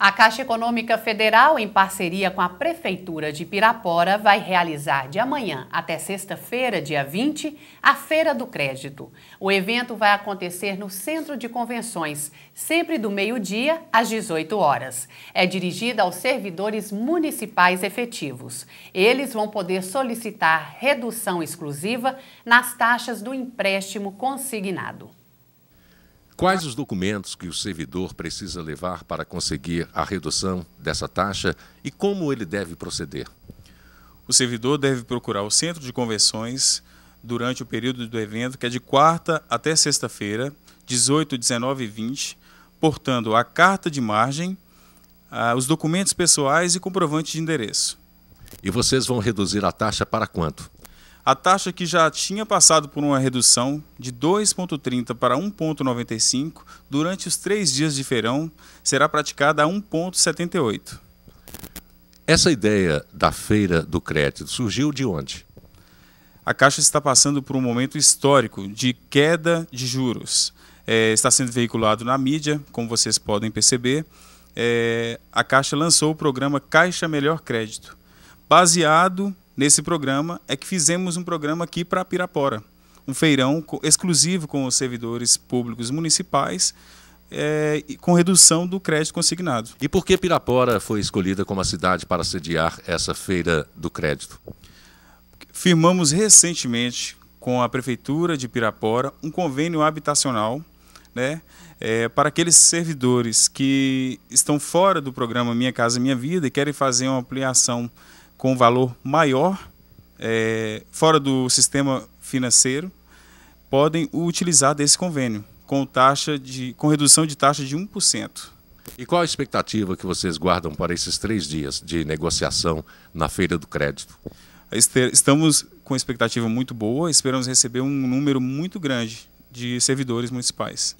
A Caixa Econômica Federal, em parceria com a Prefeitura de Pirapora, vai realizar de amanhã até sexta-feira, dia 20, a Feira do Crédito. O evento vai acontecer no Centro de Convenções, sempre do meio-dia às 18 horas. É dirigida aos servidores municipais efetivos. Eles vão poder solicitar redução exclusiva nas taxas do empréstimo consignado. Quais os documentos que o servidor precisa levar para conseguir a redução dessa taxa e como ele deve proceder? O servidor deve procurar o centro de convenções durante o período do evento, que é de quarta até sexta-feira, 18, 19 e 20, portando a carta de margem, ah, os documentos pessoais e comprovante de endereço. E vocês vão reduzir a taxa para quanto? a taxa que já tinha passado por uma redução de 2,30 para 1,95 durante os três dias de feirão será praticada a 1,78. Essa ideia da feira do crédito surgiu de onde? A Caixa está passando por um momento histórico de queda de juros. É, está sendo veiculado na mídia, como vocês podem perceber. É, a Caixa lançou o programa Caixa Melhor Crédito, baseado nesse programa é que fizemos um programa aqui para Pirapora, um feirão exclusivo com os servidores públicos municipais. É, com redução do crédito consignado. E por que Pirapora foi escolhida como a cidade para sediar essa feira do crédito? Firmamos recentemente com a Prefeitura de Pirapora um convênio habitacional né, é, para aqueles servidores que estão fora do programa Minha Casa Minha Vida e querem fazer uma ampliação com valor maior é, fora do sistema financeiro podem utilizar desse convênio com taxa de com redução de taxa de 1%. E qual a expectativa que vocês guardam para esses três dias de negociação na feira do crédito? Estamos com expectativa muito boa, esperamos receber um número muito grande de servidores municipais.